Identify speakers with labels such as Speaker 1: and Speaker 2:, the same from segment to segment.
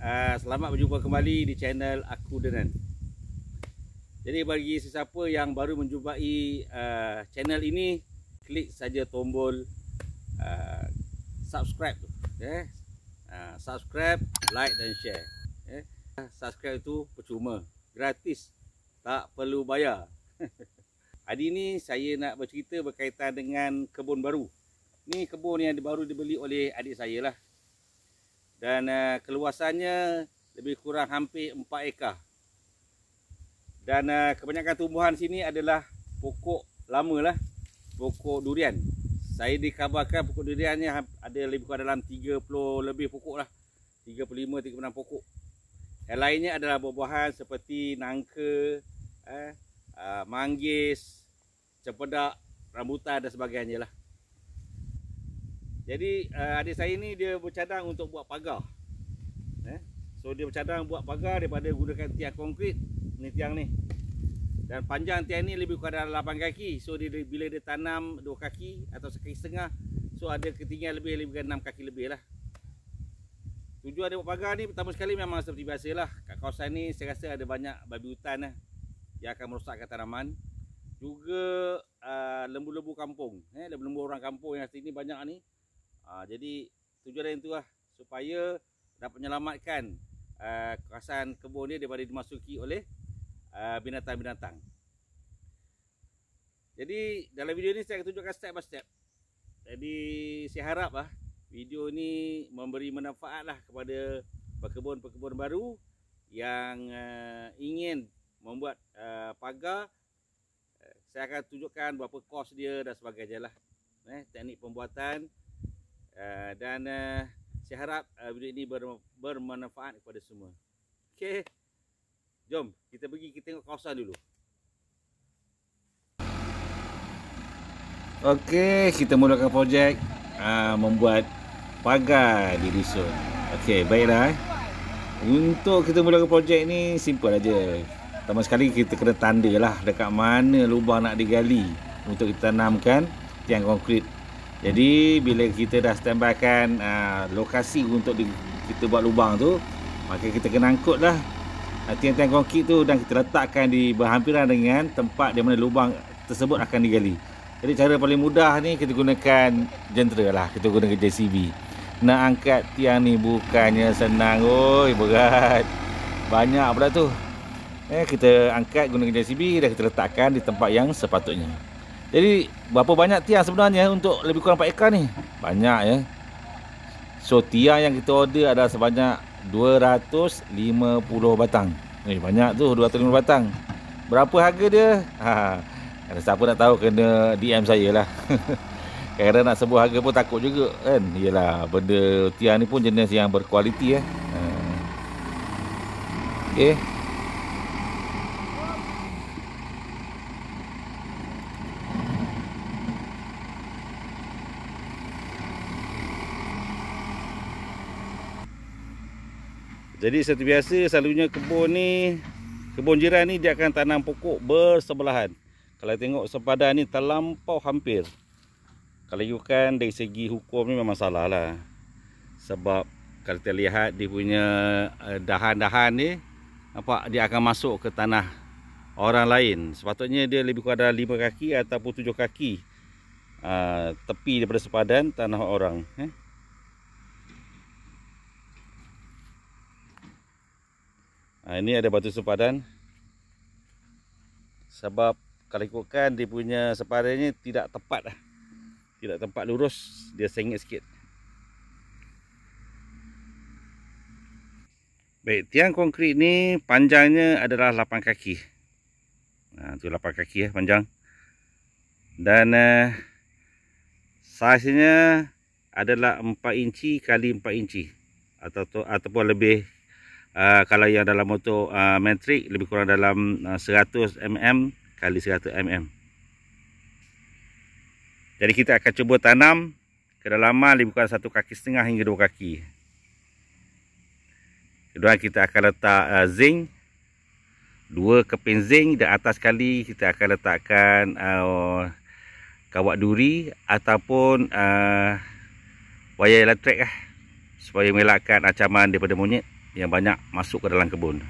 Speaker 1: Ah, selamat berjumpa kembali di channel Aku Denan Jadi bagi sesiapa yang baru menjumpai ah, channel ini Klik saja tombol ah, subscribe tu ya. Subscribe, like dan share ya. Subscribe itu percuma, gratis Tak perlu bayar Hari ini saya nak bercerita berkaitan dengan kebun baru Ni kebun yang baru dibeli oleh adik saya lah dan uh, keluasannya lebih kurang hampir 4 ekar dan uh, kebanyakan tumbuhan sini adalah pokok lama lah pokok durian saya dikabarkan pokok duriannya ha, ada lebih kurang dalam 30 lebih pokok lah 35-36 pokok yang lainnya adalah buah-buahan seperti nangka eh, uh, manggis cempedak rambutan dan sebagainya lah jadi uh, adik saya ni dia bercadang untuk buat pagar. Eh? So dia bercadang buat pagar daripada gunakan tiang konkrit ni tiang ni. Dan panjang tiang ni lebih kurang dalam 8 kaki. So dia, bila dia tanam 2 kaki atau 1 kaki setengah, so ada ketinggian lebih lebih kurang 6 kaki lebih lah. Tujuan dia buat pagar ni pertama sekali memang seperti biasa lah. Kat kawasan ni saya rasa ada banyak babi hutan lah yang akan merosakkan tanaman. Juga eh, lembu-lembu uh, kampung. Eh? Lembu-lembu orang kampung yang sini banyak ni. Ha, jadi tujuan dia itulah supaya dapat menyelamatkan uh, ha, kawasan kebun dia daripada dimasuki oleh ha, binatang-binatang. Uh, jadi dalam video ini saya akan tunjukkan step by step. Jadi saya haraplah video ini memberi manfaatlah kepada pekebun-pekebun baru yang uh, ingin membuat uh, pagar saya akan tunjukkan berapa kos dia dan sebagainya lah. Eh, teknik pembuatan, Eh, dan uh, saya harap uh, video ini bermanfaat kepada semua. Okey. Jom kita pergi kita tengok kawasan dulu. Okey, kita mulakan projek uh, membuat pagar di dusun. Okey, baiklah. Untuk kita mulakan projek ni simple aja. Pertama sekali kita kena tandalah dekat mana lubang nak digali untuk kita tanamkan tiang konkrit jadi bila kita dah standbykan uh, lokasi untuk di, kita buat lubang tu, maka kita kena angkutlah uh, tiang-tiang kongki tu dan kita letakkan di berhampiran dengan tempat di mana lubang tersebut akan digali. Jadi cara paling mudah ni kita gunakan jentera lah, kita gunakan JCB. Nak angkat tiang ni bukannya senang, oi berat. Banyak pula tu. Eh kita angkat gunakan JCB dan kita letakkan di tempat yang sepatutnya. Jadi berapa banyak tiang sebenarnya untuk lebih kurang 4 ekar ni? Banyak ya. So tiang yang kita order ada sebanyak 250 batang. Eh banyak tu 250 batang. Berapa harga dia? Ha. Kalau siapa nak tahu kena DM saya lah. Kerana nak sebut harga pun takut juga kan. Yalah benda tiang ni pun jenis yang berkualiti ya. ha. eh. Ha. Okay. Jadi seperti biasa selalunya kebun ni Kebun jiran ni dia akan tanam pokok bersebelahan Kalau tengok sepadan ni terlampau hampir Kalau you kan dari segi hukum ni memang salah lah Sebab kalau kita lihat dia punya eh, dahan-dahan ni apa Dia akan masuk ke tanah orang lain Sepatutnya dia lebih kurang dalam 5 kaki ataupun tujuh kaki uh, Tepi daripada sepadan tanah orang eh? Ha, ini ada batu sempadan Sebab kalau ikutkan dia punya sempadan ni tidak tepat lah. Tidak tempat lurus Dia sengit sikit Baik, tiang konkrit ni panjangnya adalah 8 kaki ha, tu 8 kaki ya panjang Dan uh, Saiznya adalah 4 inci kali 4 inci atau ataupun lebih uh, kalau yang dalam motor uh, ah, metric lebih kurang dalam uh, 100 mm kali 100 mm jadi kita akan cuba tanam kedalaman lebih kurang satu kaki setengah hingga dua kaki kedua kita akan letak uh, zinc dua kepin zinc dan atas kali kita akan letakkan uh, kawat duri ataupun uh, wayar elektrik lah supaya mengelakkan ancaman daripada monyet yang banyak masuk ke dalam kebun.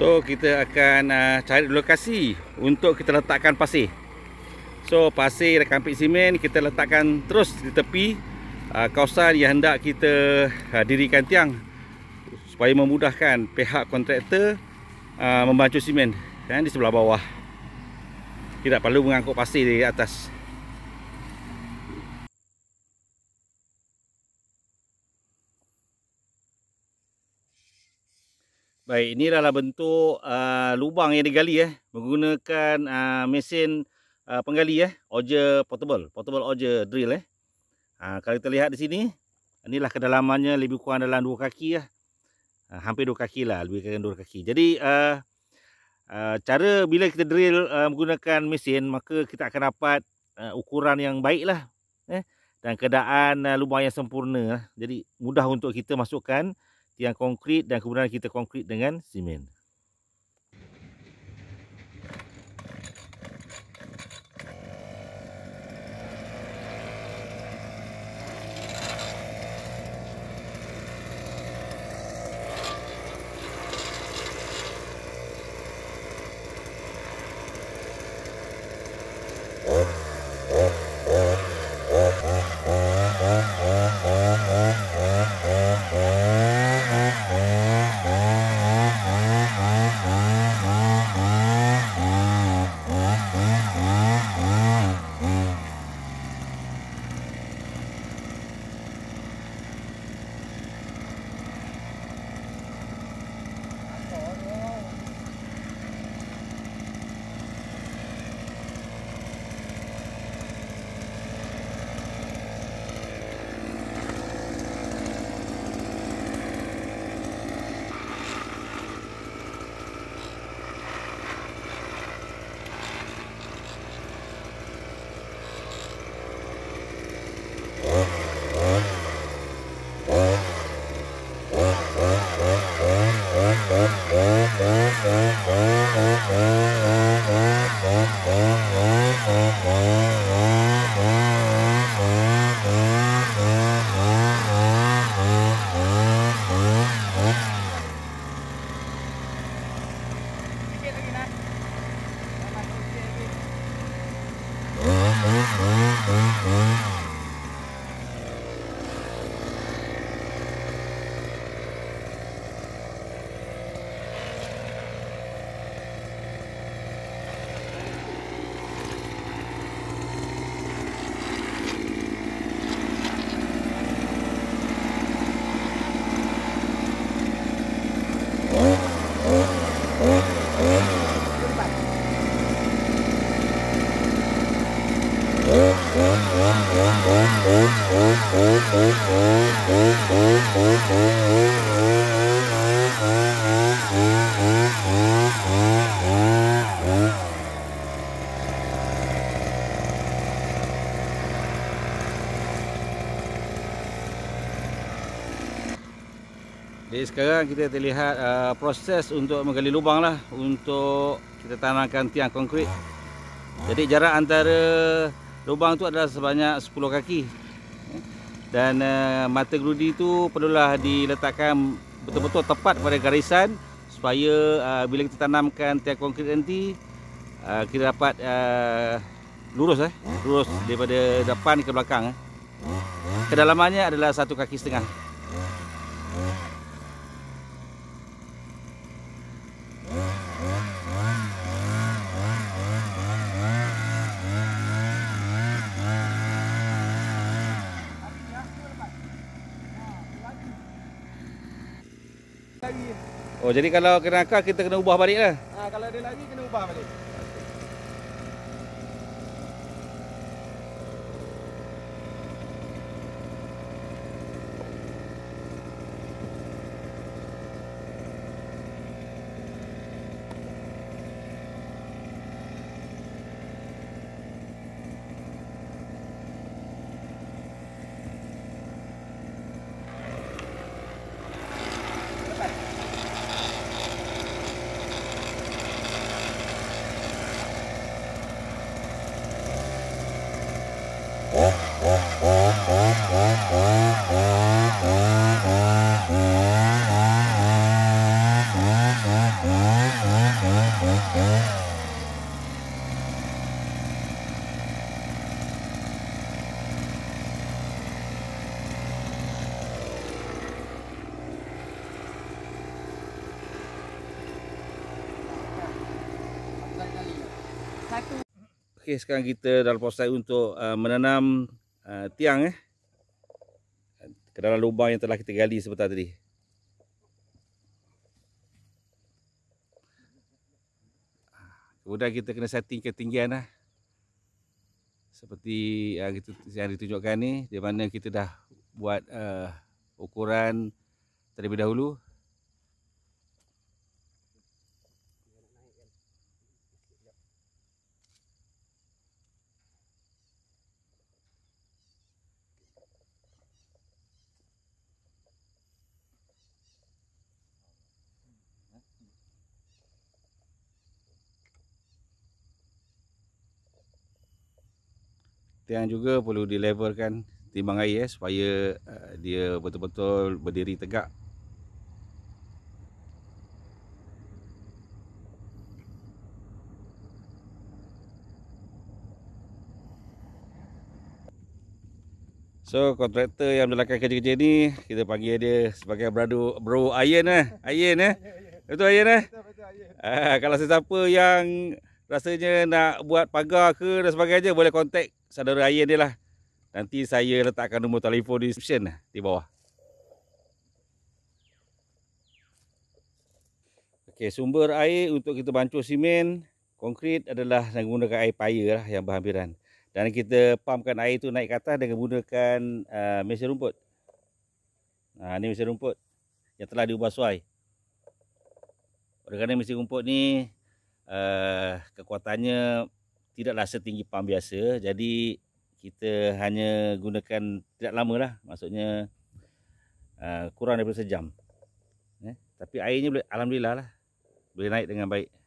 Speaker 1: So kita akan uh, cari lokasi untuk kita letakkan pasir. So pasir rekan pit simen kita letakkan terus di tepi uh, kawasan yang hendak kita uh, dirikan tiang supaya memudahkan pihak kontraktor uh, membancu simen kan, di sebelah bawah tidak perlu mengangkut pasir di atas Baik, ini adalah bentuk uh, lubang yang digali eh menggunakan uh, mesin uh, penggali eh, auger portable, portable auger drill eh. Ha, kalau kita lihat di sini, inilah kedalamannya lebih kurang dalam dua kaki lah. Ha, hampir dua kaki lah, lebih kurang dua kaki. Jadi, uh, uh, cara bila kita drill uh, menggunakan mesin, maka kita akan dapat uh, ukuran yang baik lah. Eh? Dan keadaan uh, lubang yang sempurna lah. Jadi, mudah untuk kita masukkan tiang konkrit dan kemudian kita konkrit dengan simen. Sekarang kita terlihat uh, proses untuk menggali lubang lah untuk kita tanamkan tiang konkrit. Jadi jarak antara lubang tu adalah sebanyak 10 kaki dan uh, mata gerudi tu perlulah diletakkan betul-betul tepat pada garisan supaya uh, bila kita tanamkan tiang konkrit nanti uh, kita dapat uh, lurus eh lurus daripada depan ke belakang eh. kedalamannya adalah satu kaki setengah Oh, jadi kalau kena akar kita kena ubah balik lah? Ha, ah, kalau dia lari kena ubah balik. Okey, sekarang kita dalam proses untuk uh, menanam uh, tiang eh ke dalam lubang yang telah kita gali sebentar tadi. Kemudian kita kena setting ketinggian lah. Seperti yang, uh, kita, yang ditunjukkan ni, di mana kita dah buat uh, ukuran terlebih dahulu. Yang juga perlu dilevelkan timbang air eh, supaya uh, dia betul-betul berdiri tegak So kontraktor yang melakukan kerja-kerja ni kita panggil dia sebagai bro bro Ayen eh. Ayen eh. Betul Ayen eh? Betul betul Ayen. Ah kalau sesiapa yang rasanya nak buat pagar ke dan sebagainya boleh kontak saudara Ayan dia lah. Nanti saya letakkan nombor telefon di description lah di bawah. Okey, sumber air untuk kita bancuh simen, konkrit adalah dengan menggunakan air payah lah yang berhampiran. Dan kita pamkan air itu naik ke atas dengan menggunakan uh, mesin rumput. Nah, ini mesin rumput yang telah diubah suai. Oleh kerana mesin rumput ni uh, kekuatannya tidaklah setinggi pam biasa. Jadi kita hanya gunakan tidak lama lah. Maksudnya uh, kurang daripada sejam. Eh? Tapi airnya boleh, Alhamdulillah lah. Boleh naik dengan baik.